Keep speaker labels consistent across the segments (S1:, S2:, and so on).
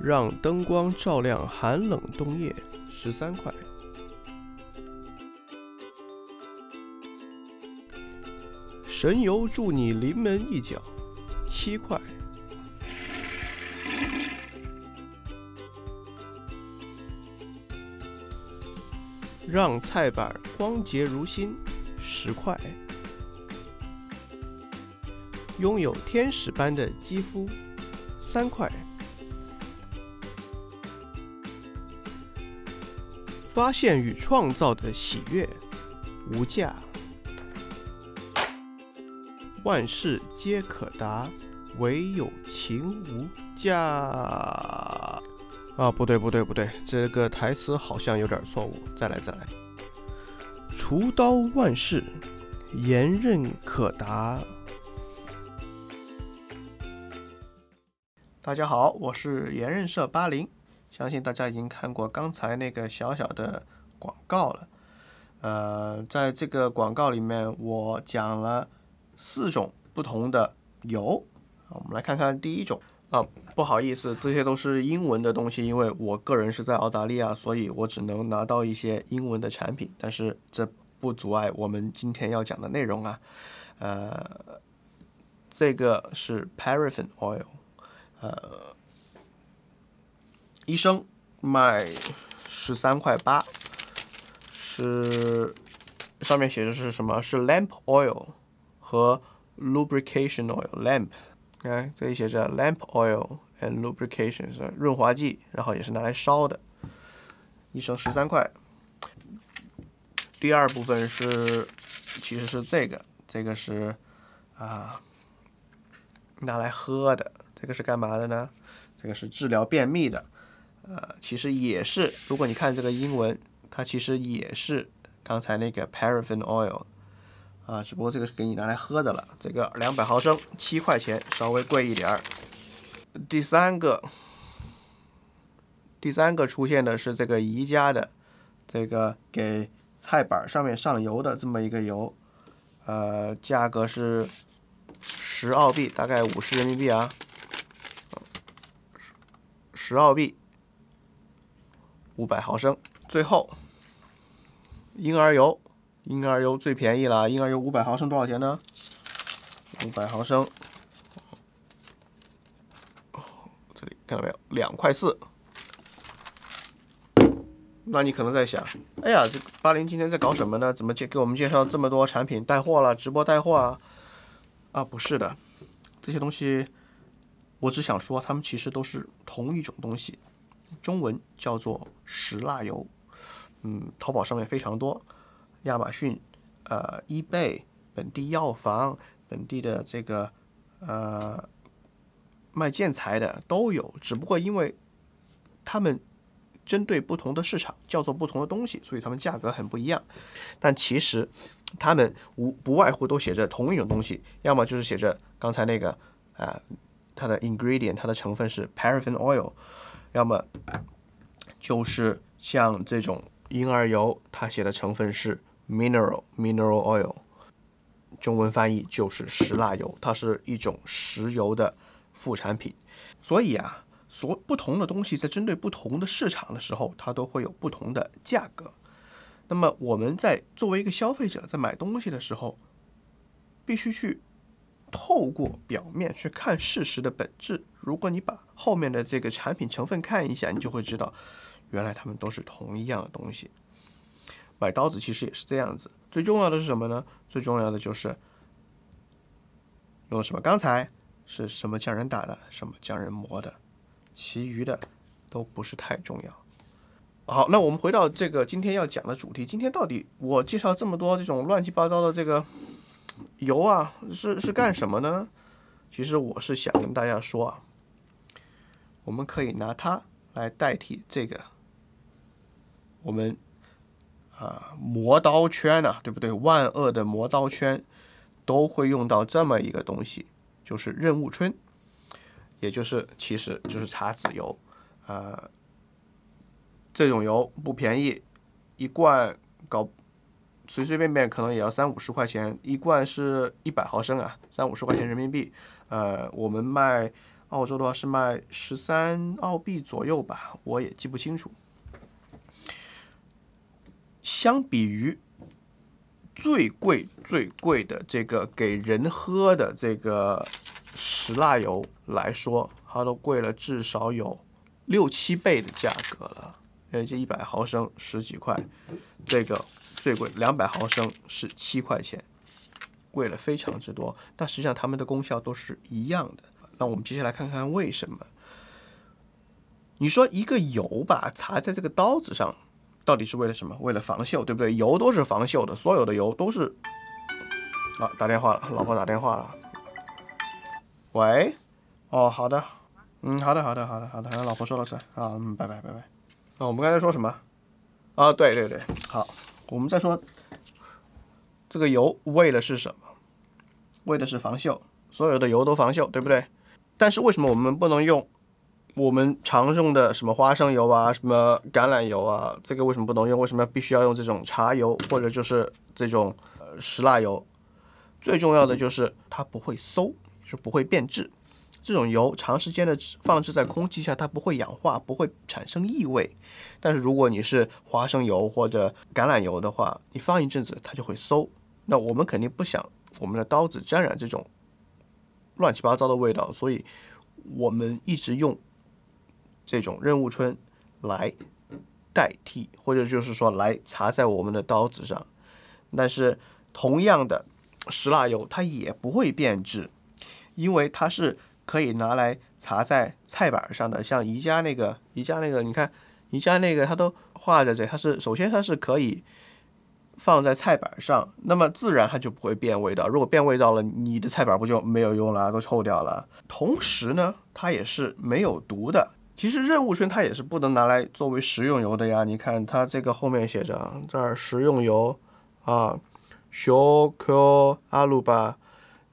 S1: 让灯光照亮寒冷冬夜，十三块。神游助你临门一脚，七块。让菜板光洁如新，十块。拥有天使般的肌肤，三块。发现与创造的喜悦，无价。万事皆可达，唯有情无价。啊，不对不对不对，这个台词好像有点错误。再来再来。厨刀万事，盐刃可达。大家好，我是盐刃社八零。相信大家已经看过刚才那个小小的广告了，呃，在这个广告里面我讲了四种不同的油，我们来看看第一种，啊，不好意思，这些都是英文的东西，因为我个人是在澳大利亚，所以我只能拿到一些英文的产品，但是这不阻碍我们今天要讲的内容啊，呃，这个是 paraffin oil，呃。医生卖十三块八，是上面写的是什么？是 lamp oil 和 lubrication oil lamp。看这里写着 lamp oil and lubrication，是润滑剂，然后也是拿来烧的。一升十三块。第二部分是其实是这个，这个是啊拿来喝的。这个是干嘛的呢？这个是治疗便秘的。呃，其实也是，如果你看这个英文，它其实也是刚才那个 paraffin oil 啊，只不过这个是给你拿来喝的了，这个两百毫升七块钱，稍微贵一点儿。第三个，第三个出现的是这个宜家的，这个给菜板上面上油的这么一个油，呃，价格是十澳币，大概五十人民币啊，十澳币。五百毫升，最后婴儿油，婴儿油最便宜了。婴儿油五百毫升多少钱呢？五百毫升，这里看到没有？两块四。那你可能在想，哎呀，这八零今天在搞什么呢？怎么介给我们介绍这么多产品带货了？直播带货啊？啊，不是的，这些东西我只想说，他们其实都是同一种东西。中文叫做石蜡油，嗯，淘宝上面非常多，亚马逊、呃，eBay、本地药房、本地的这个呃卖建材的都有。只不过因为他们针对不同的市场，叫做不同的东西，所以他们价格很不一样。但其实他们无不外乎都写着同一种东西，要么就是写着刚才那个啊，它的 ingredient，它的成分是 paraffin oil。要么就是像这种婴儿油，它写的成分是 mineral mineral oil，中文翻译就是石蜡油，它是一种石油的副产品。所以啊，所不同的东西在针对不同的市场的时候，它都会有不同的价格。那么我们在作为一个消费者在买东西的时候，必须去。透过表面去看事实的本质。如果你把后面的这个产品成分看一下，你就会知道，原来他们都是同一样的东西。买刀子其实也是这样子。最重要的是什么呢？最重要的就是用什么钢材，是什么匠人打的，什么匠人磨的，其余的都不是太重要。好，那我们回到这个今天要讲的主题。今天到底我介绍这么多这种乱七八糟的这个？油啊，是是干什么呢？其实我是想跟大家说啊，我们可以拿它来代替这个，我们啊磨刀圈啊，对不对？万恶的磨刀圈都会用到这么一个东西，就是任务春，也就是其实就是茶籽油啊。这种油不便宜，一罐搞。随随便便可能也要三五十块钱，一罐是一百毫升啊，三五十块钱人民币。呃，我们卖澳洲的话是卖十三澳币左右吧，我也记不清楚。相比于最贵最贵的这个给人喝的这个石蜡油来说，它都贵了至少有六七倍的价格了，因这一百毫升十几块，这个。最贵两百毫升是七块钱，贵了非常之多。但实际上它们的功效都是一样的。那我们接下来看看为什么？你说一个油吧，擦在这个刀子上，到底是为了什么？为了防锈，对不对？油都是防锈的，所有的油都是。啊，打电话了，老婆打电话了。喂？哦，好的，嗯，好的，好的，好的，好的，老婆说了算啊。嗯，拜拜拜拜。那我们刚才说什么？啊，对对对，好。我们再说这个油为的是什么？为的是防锈，所有的油都防锈，对不对？但是为什么我们不能用我们常用的什么花生油啊、什么橄榄油啊？这个为什么不能用？为什么必须要用这种茶油或者就是这种呃石蜡油？最重要的就是它不会馊，是不会变质。这种油长时间的放置在空气下，它不会氧化，不会产生异味。但是如果你是花生油或者橄榄油的话，你放一阵子它就会馊。那我们肯定不想我们的刀子沾染这种乱七八糟的味道，所以我们一直用这种任务春来代替，或者就是说来擦在我们的刀子上。但是同样的石蜡油它也不会变质，因为它是。可以拿来擦在菜板上的，像宜家那个，宜家那个，你看，宜家那个它都画在这，它是首先它是可以放在菜板上，那么自然它就不会变味道，如果变味道了，你的菜板不就没有用了，都臭掉了。同时呢，它也是没有毒的。其实任务圈它也是不能拿来作为食用油的呀，你看它这个后面写着这儿食用油啊，小 l 阿鲁巴。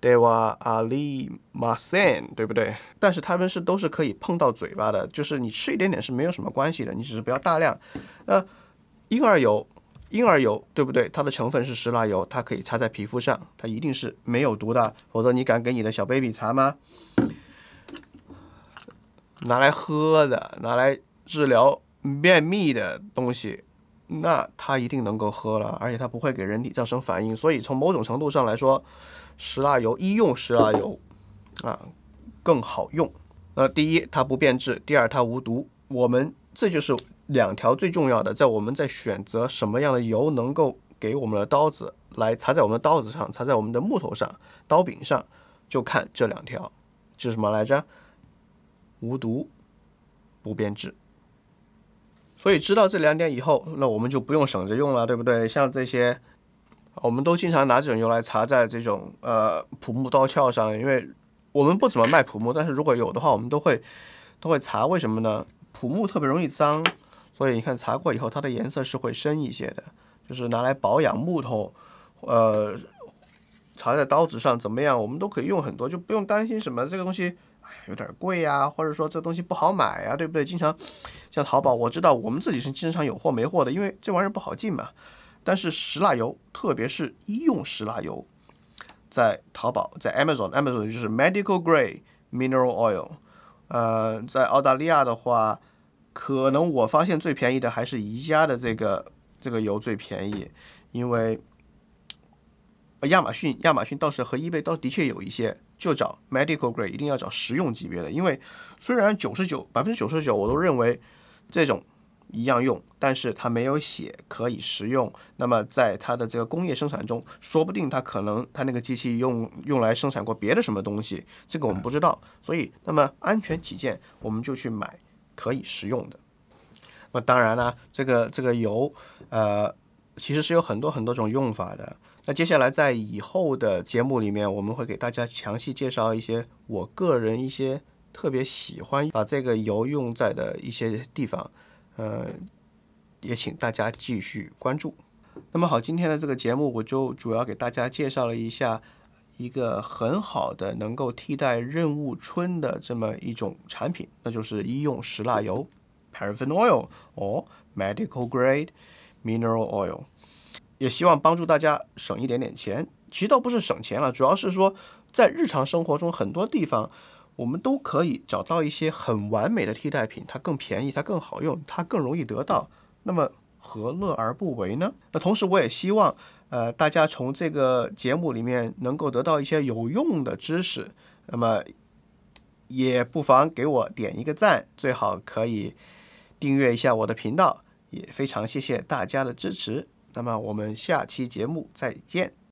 S1: They Ali Masen，对不对？但是它们是都是可以碰到嘴巴的，就是你吃一点点是没有什么关系的，你只是不要大量。那婴儿油，婴儿油对不对？它的成分是石蜡油，它可以擦在皮肤上，它一定是没有毒的，否则你敢给你的小 baby 擦吗？拿来喝的，拿来治疗便秘的东西，那它一定能够喝了，而且它不会给人体造成反应，所以从某种程度上来说。石蜡油医用石蜡油，啊，更好用。那第一，它不变质；第二，它无毒。我们这就是两条最重要的，在我们在选择什么样的油能够给我们的刀子来擦，在我们的刀子上、擦在我们的木头上、刀柄上，就看这两条，是什么来着？无毒，不变质。所以知道这两点以后，那我们就不用省着用了，对不对？像这些。我们都经常拿这种油来擦在这种呃朴木刀鞘上，因为我们不怎么卖朴木，但是如果有的话，我们都会都会擦，为什么呢？朴木特别容易脏，所以你看擦过以后，它的颜色是会深一些的，就是拿来保养木头，呃，擦在刀子上怎么样？我们都可以用很多，就不用担心什么这个东西哎有点贵呀，或者说这东西不好买呀，对不对？经常像淘宝，我知道我们自己是经常有货没货的，因为这玩意儿不好进嘛。但是石蜡油，特别是医用石蜡油，在淘宝、在 Amazon，Amazon 就是 Medical Grade Mineral Oil。呃，在澳大利亚的话，可能我发现最便宜的还是宜家的这个这个油最便宜。因为亚马逊亚马逊倒是和 a 贝倒的确有一些，就找 Medical Grade，一定要找食用级别的。因为虽然九十九百分之九十九，我都认为这种。一样用，但是它没有写可以食用。那么在它的这个工业生产中，说不定它可能它那个机器用用来生产过别的什么东西，这个我们不知道。所以，那么安全起见，我们就去买可以食用的。那当然啦，这个这个油，呃，其实是有很多很多种用法的。那接下来在以后的节目里面，我们会给大家详细介绍一些我个人一些特别喜欢把这个油用在的一些地方。呃，也请大家继续关注。那么好，今天的这个节目我就主要给大家介绍了一下一个很好的能够替代任务春的这么一种产品，那就是医用石蜡油 （paraffin oil） 或 medical grade mineral oil。也希望帮助大家省一点点钱。其实倒不是省钱了，主要是说在日常生活中很多地方。我们都可以找到一些很完美的替代品，它更便宜，它更好用，它更容易得到。那么何乐而不为呢？那同时我也希望，呃，大家从这个节目里面能够得到一些有用的知识。那么也不妨给我点一个赞，最好可以订阅一下我的频道。也非常谢谢大家的支持。那么我们下期节目再见。